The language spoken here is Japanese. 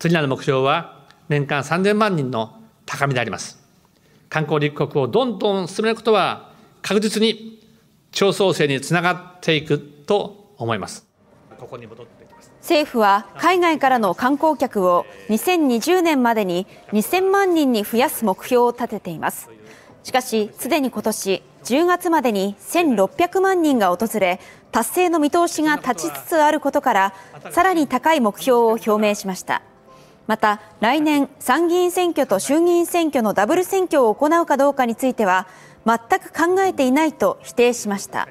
次なる目標は年間3000万人の高みであります。観光立国をどんどん進めることは確実に地方創生につながっていくと思います。ここに戻って政府は海外からの観光客を2020年までに2000万人に増やす目標を立てています。しかし、すでに今年10月までに1600万人が訪れ、達成の見通しが立ちつつあることから、さらに高い目標を表明しました。また来年参議院選挙と衆議院選挙のダブル選挙を行うかどうかについては全く考えていないと否定しました。